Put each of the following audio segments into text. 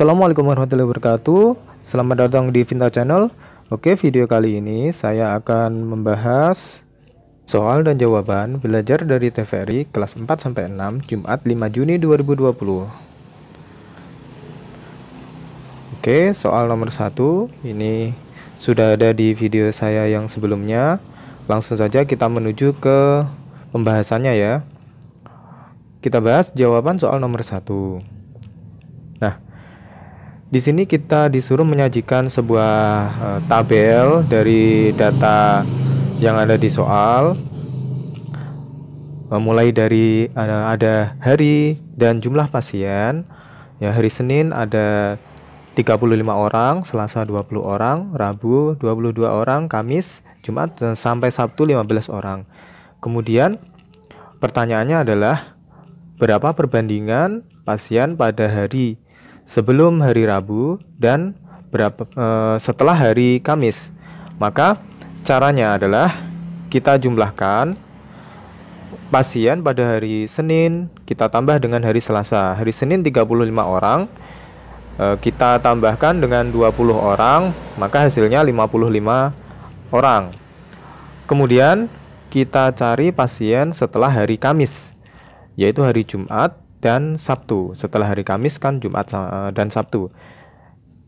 Assalamualaikum warahmatullahi wabarakatuh Selamat datang di Vinta Channel Oke video kali ini saya akan membahas Soal dan jawaban belajar dari TVRI kelas 4-6 Jumat 5 Juni 2020 Oke soal nomor 1 Ini sudah ada di video saya yang sebelumnya Langsung saja kita menuju ke pembahasannya ya Kita bahas jawaban soal nomor 1 di sini kita disuruh menyajikan sebuah eh, tabel dari data yang ada di soal. Eh, mulai dari ada, ada hari dan jumlah pasien. Ya, hari Senin ada 35 orang, Selasa 20 orang, Rabu 22 orang, Kamis, Jumat dan sampai Sabtu 15 orang. Kemudian pertanyaannya adalah berapa perbandingan pasien pada hari sebelum hari Rabu dan berapa, e, setelah hari Kamis. Maka caranya adalah kita jumlahkan pasien pada hari Senin kita tambah dengan hari Selasa. Hari Senin 35 orang e, kita tambahkan dengan 20 orang, maka hasilnya 55 orang. Kemudian kita cari pasien setelah hari Kamis, yaitu hari Jumat dan Sabtu. Setelah hari Kamis kan Jumat eh, dan Sabtu.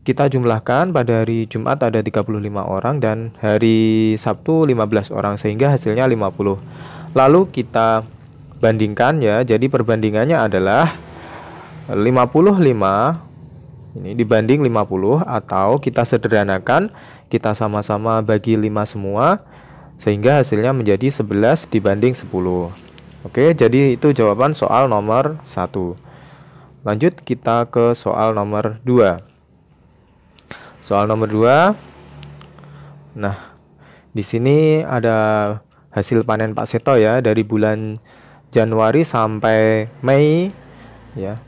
Kita jumlahkan pada hari Jumat ada 35 orang dan hari Sabtu 15 orang sehingga hasilnya 50. Lalu kita bandingkan ya. Jadi perbandingannya adalah 55 ini dibanding 50 atau kita sederhanakan kita sama-sama bagi 5 semua sehingga hasilnya menjadi 11 dibanding 10. Oke, jadi itu jawaban soal nomor 1. Lanjut kita ke soal nomor 2. Soal nomor 2. Nah, di sini ada hasil panen Pak Seto ya dari bulan Januari sampai Mei ya.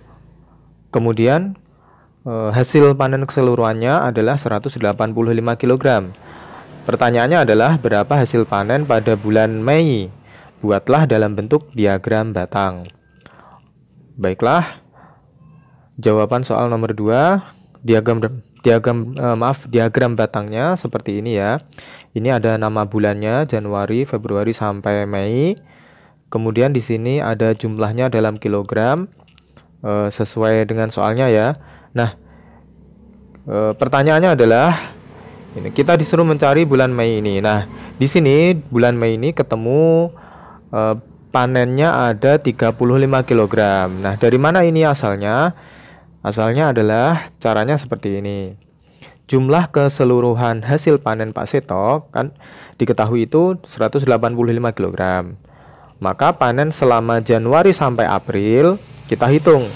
Kemudian eh, hasil panen keseluruhannya adalah 185 kg. Pertanyaannya adalah berapa hasil panen pada bulan Mei buatlah dalam bentuk diagram batang. Baiklah, jawaban soal nomor 2, diagram diagram eh, maaf, diagram batangnya seperti ini ya. Ini ada nama bulannya Januari, Februari sampai Mei. Kemudian di sini ada jumlahnya dalam kilogram eh, sesuai dengan soalnya ya. Nah, eh, pertanyaannya adalah ini kita disuruh mencari bulan Mei ini. Nah, di sini bulan Mei ini ketemu Eh, panennya ada 35 kg. Nah, dari mana ini asalnya? Asalnya adalah caranya seperti ini. Jumlah keseluruhan hasil panen Pak Seto kan diketahui itu 185 kg. Maka panen selama Januari sampai April kita hitung.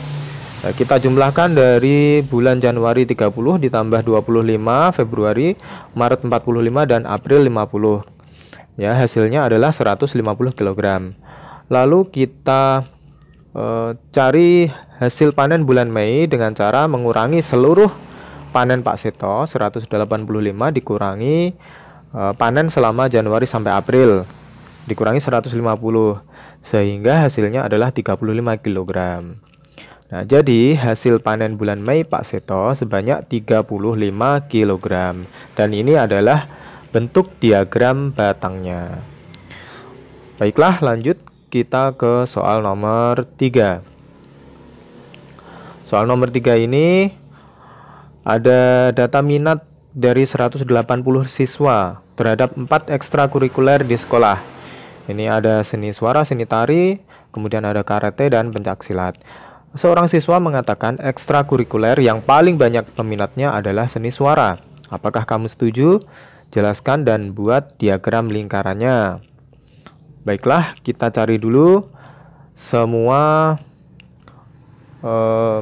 Eh, kita jumlahkan dari bulan Januari 30 ditambah 25 Februari, Maret 45 dan April 50 ya hasilnya adalah 150 kg lalu kita e, cari hasil panen bulan Mei dengan cara mengurangi seluruh panen Pak Seto 185 dikurangi e, panen selama Januari sampai April dikurangi 150 sehingga hasilnya adalah 35 kg Nah, jadi hasil panen bulan Mei Pak Seto sebanyak 35 kg dan ini adalah bentuk diagram batangnya. Baiklah, lanjut kita ke soal nomor 3. Soal nomor 3 ini ada data minat dari 180 siswa terhadap 4 ekstrakurikuler di sekolah. Ini ada seni suara, seni tari, kemudian ada karate dan pencak silat. Seorang siswa mengatakan ekstrakurikuler yang paling banyak peminatnya adalah seni suara. Apakah kamu setuju? Jelaskan dan buat diagram lingkarannya. Baiklah, kita cari dulu semua uh,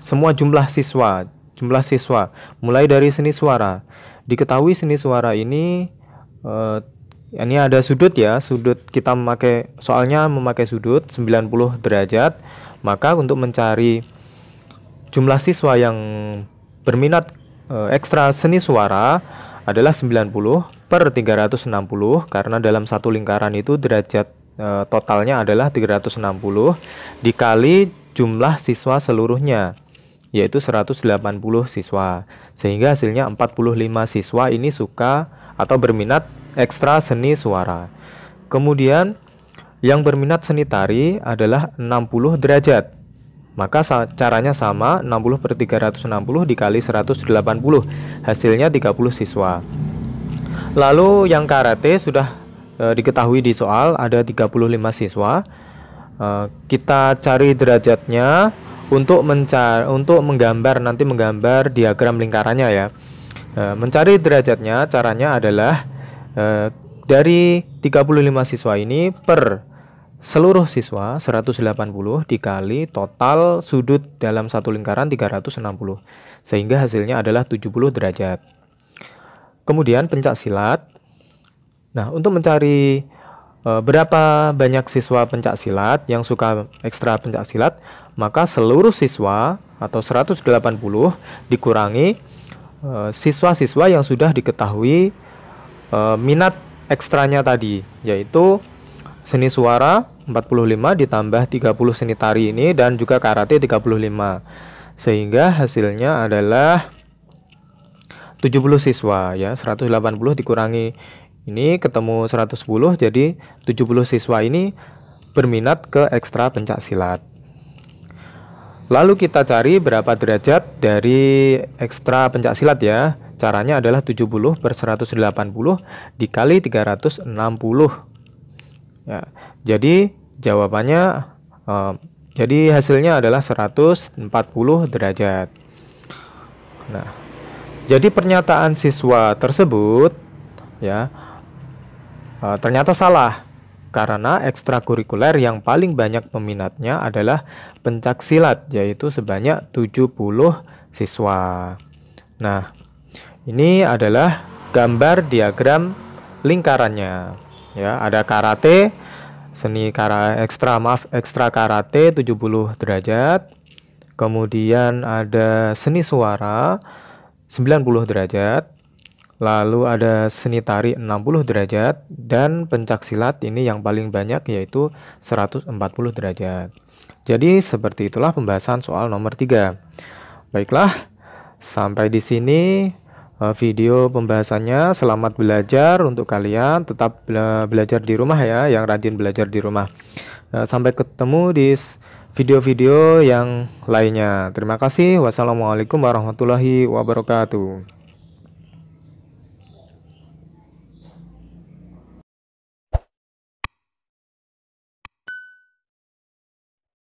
semua jumlah siswa, jumlah siswa. Mulai dari seni suara. Diketahui seni suara ini uh, ini ada sudut ya, sudut kita memakai soalnya memakai sudut 90 derajat. Maka untuk mencari jumlah siswa yang berminat uh, ekstra seni suara adalah 90 per 360 karena dalam satu lingkaran itu derajat e, totalnya adalah 360 dikali jumlah siswa seluruhnya yaitu 180 siswa. Sehingga hasilnya 45 siswa ini suka atau berminat ekstra seni suara. Kemudian yang berminat seni tari adalah 60 derajat maka caranya sama 60 per 360 dikali 180 Hasilnya 30 siswa Lalu yang karate sudah e, diketahui di soal ada 35 siswa e, Kita cari derajatnya untuk, mencar untuk menggambar nanti menggambar diagram lingkarannya ya e, Mencari derajatnya caranya adalah e, dari 35 siswa ini per seluruh siswa 180 dikali total sudut dalam satu lingkaran 360 sehingga hasilnya adalah 70 derajat. Kemudian pencak silat. Nah, untuk mencari e, berapa banyak siswa pencak silat yang suka ekstra pencak silat, maka seluruh siswa atau 180 dikurangi e, siswa-siswa e, yang sudah diketahui e, minat ekstranya tadi, yaitu seni suara 45 ditambah 30 seni tari ini dan juga karate 35 sehingga hasilnya adalah 70 siswa ya 180 dikurangi ini ketemu 110 jadi 70 siswa ini berminat ke ekstra pencak silat lalu kita cari berapa derajat dari ekstra pencak silat ya caranya adalah 70 per 180 dikali 360 Ya, jadi jawabannya um, jadi hasilnya adalah 140 derajat. Nah, jadi pernyataan siswa tersebut ya uh, ternyata salah karena ekstrakurikuler yang paling banyak peminatnya adalah pencak silat yaitu sebanyak 70 siswa. Nah, ini adalah gambar diagram lingkarannya ya ada karate seni kara ekstra maaf ekstra karate 70 derajat kemudian ada seni suara 90 derajat lalu ada seni tari 60 derajat dan pencak silat ini yang paling banyak yaitu 140 derajat jadi seperti itulah pembahasan soal nomor 3 baiklah sampai di sini Eh, video pembahasannya. Selamat belajar untuk kalian. Tetap belajar di rumah ya, yang rajin belajar di rumah. Eh, sampai ketemu di video-video yang lainnya. Terima kasih. Wassalamualaikum warahmatullahi wabarakatuh.